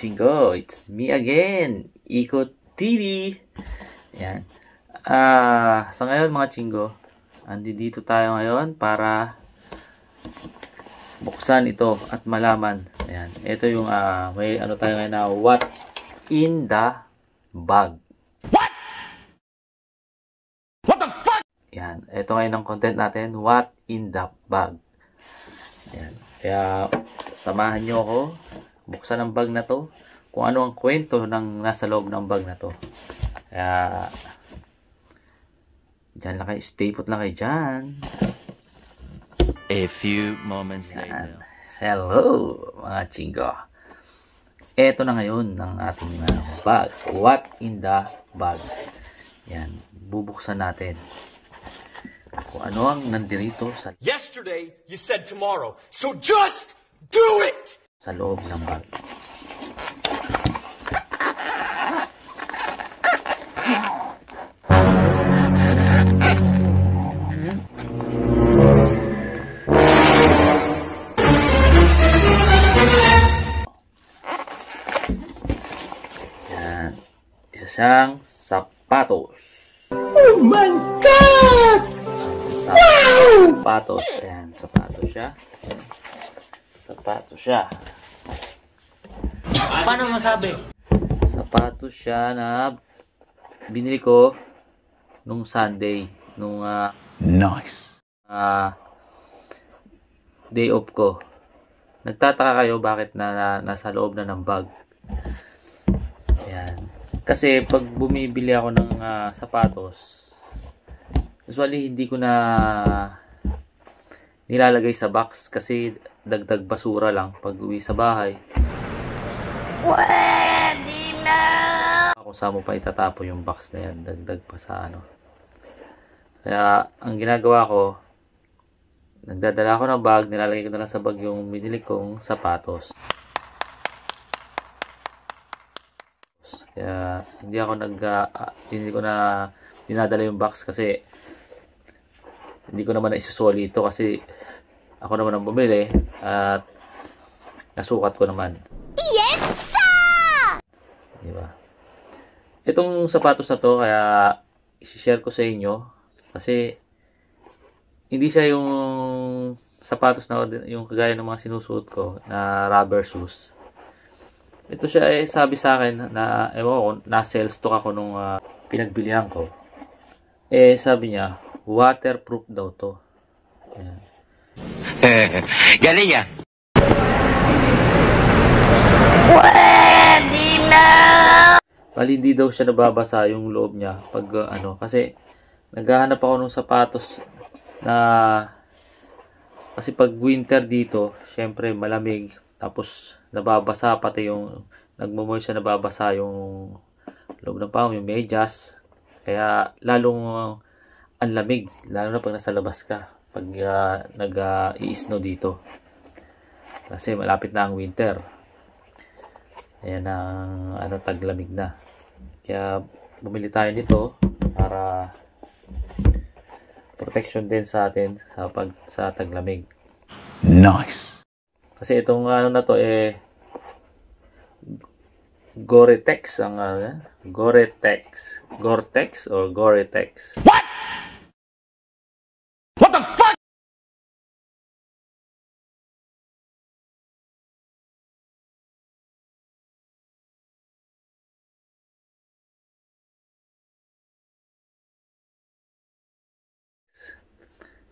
watching ko. It's me again, Iko TV. Yan. Ah, uh, sa ngayon mga chinggo, andi dito tayo ngayon para buksan ito at malaman. Ayan. Ito yung uh, may ano tayo ngayon na what in the bag. What? What the fuck? Yan. Ito ngayon ang content natin, what in the bag. Ayan. Kaya samahan nyo ako buksan ang bag na to kung ano ang kwento ng nasa loob ng bag na to kaya uh, dyan lang kayo stay put lang kayo dyan a few moments later hello mga chinggo eto na ngayon ng ating uh, bag what in the bag yan bubuksan natin kung ano ang nandito sa Yesterday, you said tomorrow. So just do it! sa loob ng bag. Yan. Isa siyang sapatos. Oh my God! Sap wow! Sapatos. Ayan, sapatos siya. Sapatos siya. Paano masabi? Sapatos siya na binili ko nung Sunday. Nung uh, nice. Uh, day off ko. Nagtataka kayo bakit na, na nasa loob na ng bag. Ayan. Kasi pag bumibili ako ng uh, sapatos, usually hindi ko na nilalagay sa box kasi dagdag basura lang pag uwi sa bahay Pwede na! Ako sa mo pa itatapo yung box na yan. Dagdag pa sa ano. Kaya, ang ginagawa ko, nagdadala ako ng bag, nilalagay ko na lang sa bag yung binili kong sapatos. Kaya, hindi ako nag, uh, hindi ko na dinadala yung box kasi hindi ko naman isusoli ito kasi ako naman ang bumili at nasukat ko naman. Di ba? Itong sapatos na to, kaya i-share ko sa inyo kasi hindi siya yung sapatos na yung kagaya ng mga sinusuot ko na rubber shoes. Ito siya eh, sabi sa akin na eh ko, na sales to ako nung uh, pinagbilihan ko. Eh sabi niya, waterproof daw to. Ayan. Galing ah. Bali, hindi daw siya nababasa yung loob niya pag uh, ano. Kasi, naghahanap ako ng sapatos na kasi pag winter dito, syempre malamig. Tapos, nababasa pati yung nagmamoy siya nababasa yung loob ng pang, yung medyas. Kaya, lalong uh, ang lamig, lalo na pag nasa labas ka. Pag uh, nag-i-snow uh, dito. Kasi malapit na ang winter. Ayan ang ano, taglamig na. Kaya bumili tayo nito para protection din sa atin sa pag sa taglamig. Nice. Kasi itong ano na to eh Gore-Tex ang ano, Gore-Tex, Gore-Tex or Gore-Tex. What?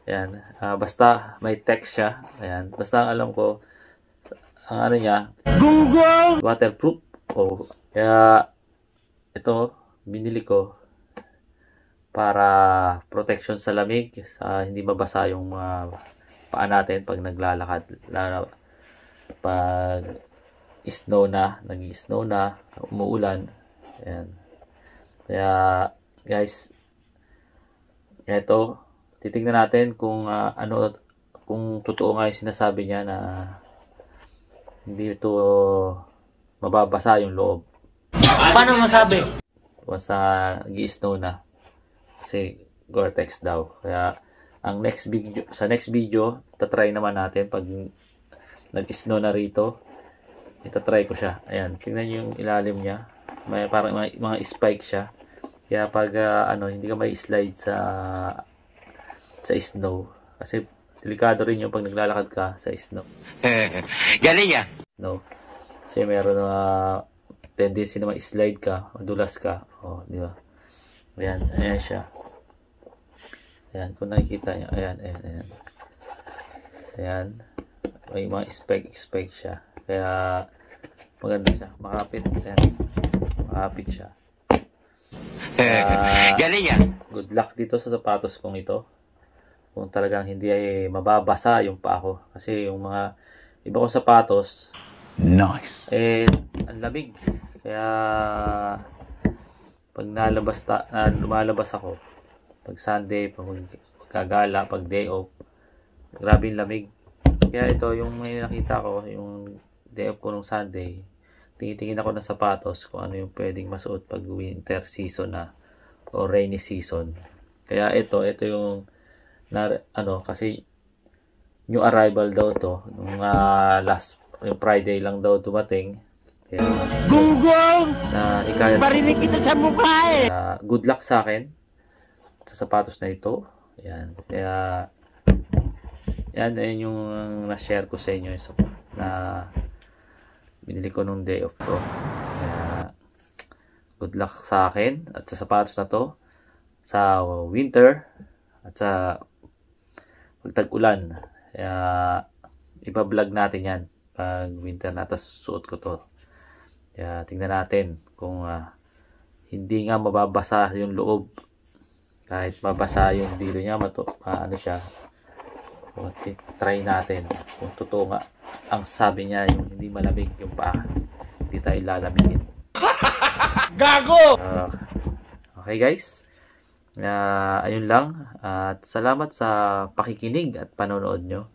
Ayan. Uh, basta may text siya. Ayan. Basta alam ko, ang ano niya, Google! Waterproof. oh, kaya ito, binili ko para protection sa lamig, sa hindi mabasa yung uh, paa natin pag naglalakad. Lalo, pag snow na, nag-snow na, umuulan. Ayan. Kaya, guys, ito, titingnan natin kung uh, ano kung totoo nga yung sinasabi niya na hindi ito mababasa yung loob. Paano masabi? Basta ah, gi-snow na. Kasi Gore-Tex daw. Kaya ang next video, sa next video, tatry naman natin pag nag-snow na rito. Itatry ko siya. Ayan, tingnan niyo yung ilalim niya. May parang mga, mga spike siya. Kaya pag uh, ano, hindi ka may slide sa sa snow. Kasi delikado rin yung pag naglalakad ka sa snow. Galing ah! No. Kasi meron na tendency na ma-slide ka, madulas ka. oh, di ba? Ayan, ayan siya. Ayan, kung nakikita nyo, ayan, ayan, ayan. Ayan. May mga spec, spec siya. Kaya, maganda siya. Makapit. Ayan. Makapit siya. Kaya, Galing yan. Ah. Ah, good luck dito sa sapatos kong ito kung talagang hindi ay mababasa yung paa ko. Kasi yung mga iba kong sapatos, nice. eh, ang lamig. Kaya, pag nalabas, ta, na, lumalabas ako, pag Sunday, pag kagala, pag day off, grabe yung lamig. Kaya ito, yung may nakita ko, yung day off ko nung Sunday, tinitingin ako ng sapatos kung ano yung pwedeng masuot pag winter season na o rainy season. Kaya ito, ito yung na, ano, kasi new arrival daw to. Nung uh, last, yung Friday lang daw dumating. Kaya, Google! Na ikaya. Barinig kita sa mukha eh! Uh, good luck sa akin sa sapatos na ito. Ayan. Kaya, yan, ayan yung ah, na-share ko sa inyo isa, na binili ko nung day off ko. Kaya, good luck sa akin at sa sapatos na to sa winter at sa tag-ulan. Kaya, iba vlog natin yan pag winter na. Tapos susuot ko to. Kaya, tingnan natin kung uh, hindi nga mababasa yung loob. Kahit mabasa yung dilo niya, mato, uh, ano siya. Okay, try natin kung totoo nga ang sabi niya yung hindi malamig yung paa. Hindi tayo lalamigin. Gago! Uh, okay guys, Uh, ayun lang. at salamat sa pakikinig at panonood nyo.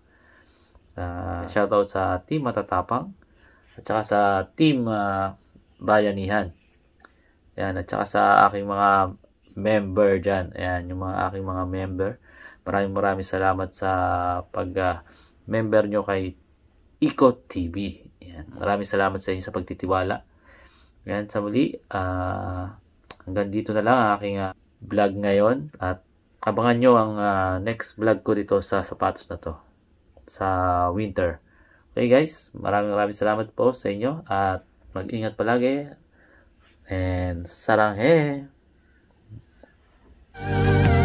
Uh, shoutout sa Team Matatapang at saka sa Team uh, Bayanihan. Ayan, at saka sa aking mga member dyan. Ayan, yung mga aking mga member. Maraming maraming salamat sa pag-member ah, uh, nyo kay Iko TV. Ayan, maraming salamat sa inyo sa pagtitiwala. Ayan, sa muli, uh, hanggang dito na lang aking uh, vlog ngayon at abangan nyo ang uh, next vlog ko dito sa sapatos na to sa winter okay guys maraming maraming salamat po sa inyo at mag-ingat palagi and saranghe Thank you.